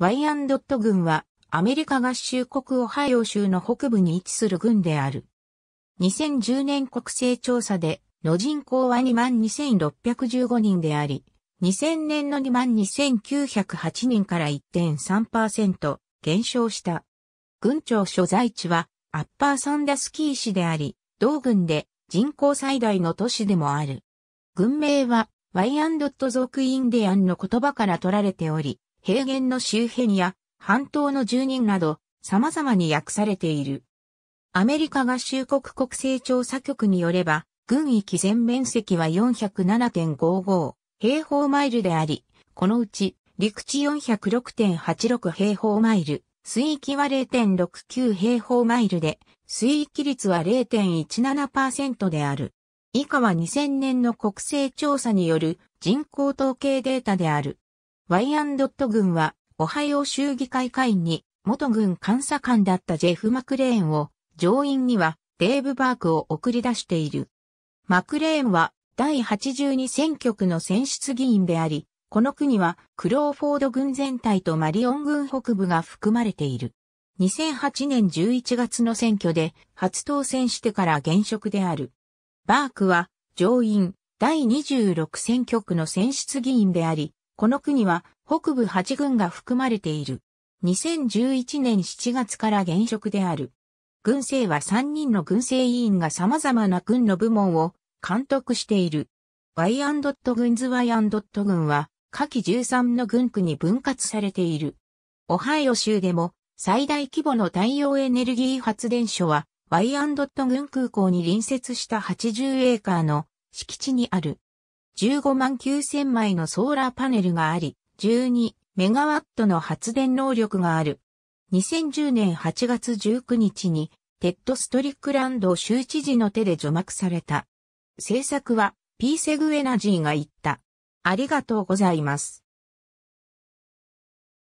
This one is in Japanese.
ワイアンドット軍はアメリカ合衆国オハイオ州の北部に位置する軍である。2010年国勢調査での人口は22,615人であり、2000年の22,908人から1.3%減少した。軍庁所在地はアッパーサンダスキー市であり、同軍で人口最大の都市でもある。軍名はワイアンドット族インディアンの言葉から取られており、平原の周辺や半島の住人など様々に訳されている。アメリカ合衆国国勢調査局によれば、軍域全面積は407.55平方マイルであり、このうち陸地406.86平方マイル、水域は0.69平方マイルで、水域率は0.17%である。以下は2000年の国勢調査による人口統計データである。ワイアンドット軍は、オハイオ州議会会員に、元軍監査官だったジェフ・マクレーンを、上院には、デーブ・バークを送り出している。マクレーンは、第82選挙区の選出議員であり、この区には、クローフォード軍全体とマリオン軍北部が含まれている。2008年11月の選挙で、初当選してから現職である。バークは、上院、第26選挙区の選出議員であり、この区には北部8郡が含まれている。2011年7月から現職である。軍政は3人の軍政委員が様々な軍の部門を監督している。Y&D 軍ズ Y&D 軍は、下記13の軍区に分割されている。オハイオ州でも最大規模の太陽エネルギー発電所は、ワイアンドット軍空港に隣接した80エーカーの敷地にある。15万9000枚のソーラーパネルがあり、12メガワットの発電能力がある。2010年8月19日に、テッド・ストリックランド州知事の手で除幕された。制作は、ピーセグエナジーが言った。ありがとうございます。